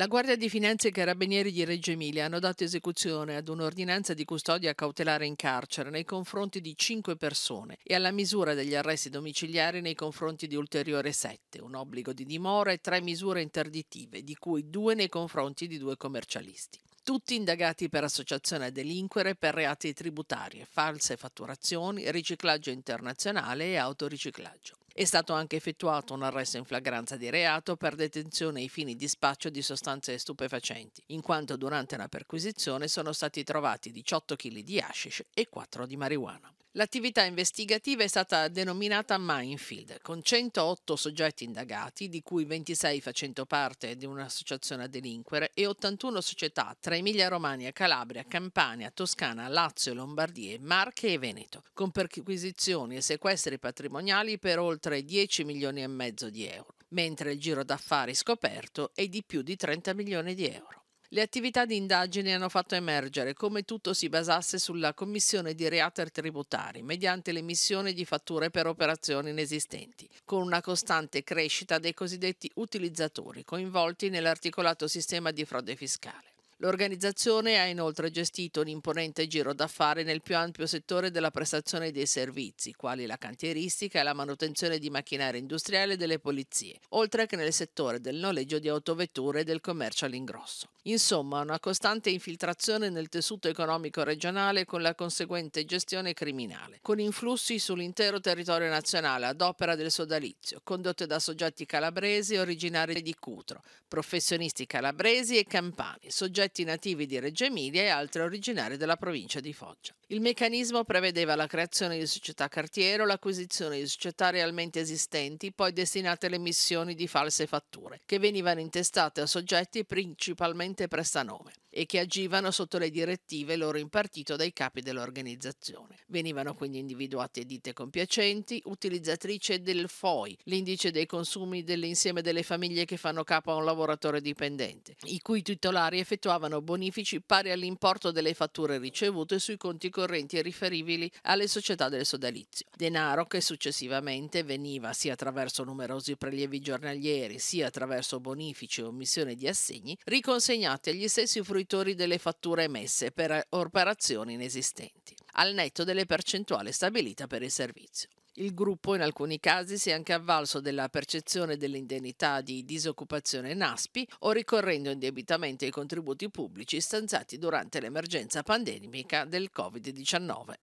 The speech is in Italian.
La Guardia di Finanza e i Carabinieri di Reggio Emilia hanno dato esecuzione ad un'ordinanza di custodia cautelare in carcere nei confronti di cinque persone e alla misura degli arresti domiciliari nei confronti di ulteriore sette, un obbligo di dimora e tre misure interdittive, di cui due nei confronti di due commercialisti tutti indagati per associazione a delinquere per reati tributari, false fatturazioni, riciclaggio internazionale e autoriciclaggio. È stato anche effettuato un arresto in flagranza di reato per detenzione ai fini di spaccio di sostanze stupefacenti, in quanto durante la perquisizione sono stati trovati 18 kg di hashish e 4 di marijuana. L'attività investigativa è stata denominata Minefield, con 108 soggetti indagati, di cui 26 facendo parte di un'associazione a delinquere e 81 società tra Emilia-Romagna, Calabria, Campania, Toscana, Lazio, Lombardia, Marche e Veneto, con perquisizioni e sequestri patrimoniali per oltre oltre 10 milioni e mezzo di euro, mentre il giro d'affari scoperto è di più di 30 milioni di euro. Le attività di indagine hanno fatto emergere come tutto si basasse sulla commissione di reater tributari mediante l'emissione di fatture per operazioni inesistenti, con una costante crescita dei cosiddetti utilizzatori coinvolti nell'articolato sistema di frode fiscale. L'organizzazione ha inoltre gestito un imponente giro d'affari nel più ampio settore della prestazione dei servizi, quali la cantieristica e la manutenzione di macchinari industriali delle polizie, oltre che nel settore del noleggio di autovetture e del commercio all'ingrosso. Insomma, una costante infiltrazione nel tessuto economico regionale con la conseguente gestione criminale, con influssi sull'intero territorio nazionale ad opera del sodalizio, condotte da soggetti calabresi originari di Cutro, professionisti calabresi e campani, soggetti soggetti nativi di Reggio Emilia e altri originari della provincia di Foggia. Il meccanismo prevedeva la creazione di società cartiero, l'acquisizione di società realmente esistenti, poi destinate alle emissioni di false fatture, che venivano intestate a soggetti principalmente prestanome e che agivano sotto le direttive loro impartite dai capi dell'organizzazione. Venivano quindi individuate ditte compiacenti, utilizzatrice del FOI, l'indice dei consumi dell'insieme delle famiglie che fanno capo a un lavoratore dipendente, i cui titolari effettuavano bonifici pari all'importo delle fatture ricevute sui conti correnti riferibili alle società del sodalizio. Denaro che successivamente veniva sia attraverso numerosi prelievi giornalieri, sia attraverso bonifici o omissione di assegni, riconsegnati agli stessi frutti fruitori delle fatture emesse per eh, operazioni inesistenti, al netto delle percentuali stabilite per il servizio. Il gruppo in alcuni casi si è anche avvalso della percezione dell'indennità di disoccupazione NASPI o ricorrendo indebitamente ai contributi pubblici stanziati durante l'emergenza pandemica del Covid-19.